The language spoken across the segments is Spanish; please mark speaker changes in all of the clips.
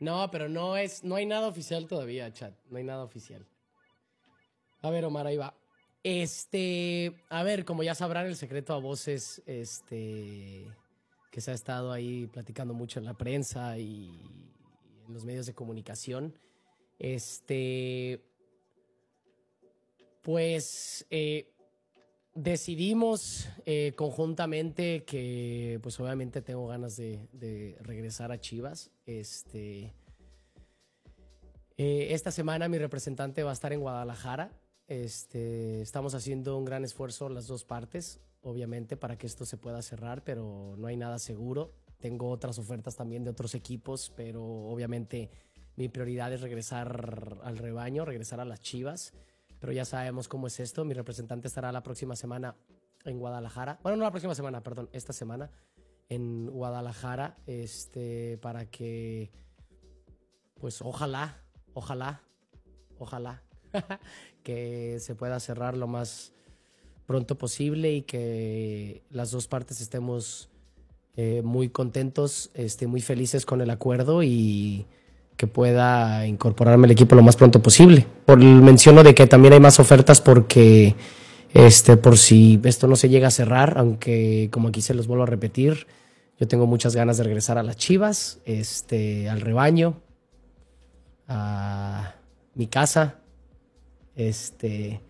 Speaker 1: No, pero no es, no hay nada oficial todavía, chat. No hay nada oficial. A ver, Omar, ahí va. Este, a ver, como ya sabrán, el secreto a voces, este, que se ha estado ahí platicando mucho en la prensa y, en los medios de comunicación. Este, pues eh, decidimos eh, conjuntamente que, pues obviamente tengo ganas de, regresar a Chivas. Este, eh, esta semana mi representante va a estar en Guadalajara. Este, estamos haciendo un gran esfuerzo las dos partes, obviamente, para que esto se pueda cerrar, pero no hay nada seguro. Tengo otras ofertas también de otros equipos, pero obviamente mi prioridad es regresar al rebaño, regresar a las Chivas pero ya sabemos cómo es esto. Mi representante estará la próxima semana en Guadalajara. Bueno, no la próxima semana, perdón, esta semana en Guadalajara, este, para que, pues ojalá, ojalá, ojalá, que se pueda cerrar lo más pronto posible y que las dos partes estemos eh, muy contentos, este, muy felices con el acuerdo y que pueda incorporarme al equipo lo más pronto posible. Por menciono de que también hay más ofertas porque este, por si esto no se llega a cerrar, aunque como aquí se los vuelvo a repetir, yo tengo muchas ganas de regresar a las Chivas, este, al rebaño, a mi casa. Este,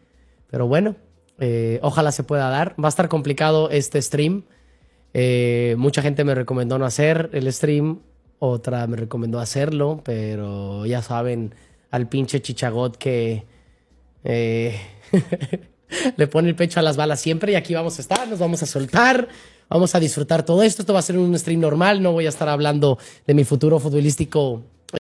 Speaker 1: pero bueno, eh, ojalá se pueda dar. Va a estar complicado este stream. Eh, mucha gente me recomendó no hacer el stream otra me recomendó hacerlo, pero ya saben, al pinche chichagot que eh, le pone el pecho a las balas siempre y aquí vamos a estar, nos vamos a soltar. Vamos a disfrutar todo esto. Esto va a ser un stream normal. No voy a estar hablando de mi futuro futbolístico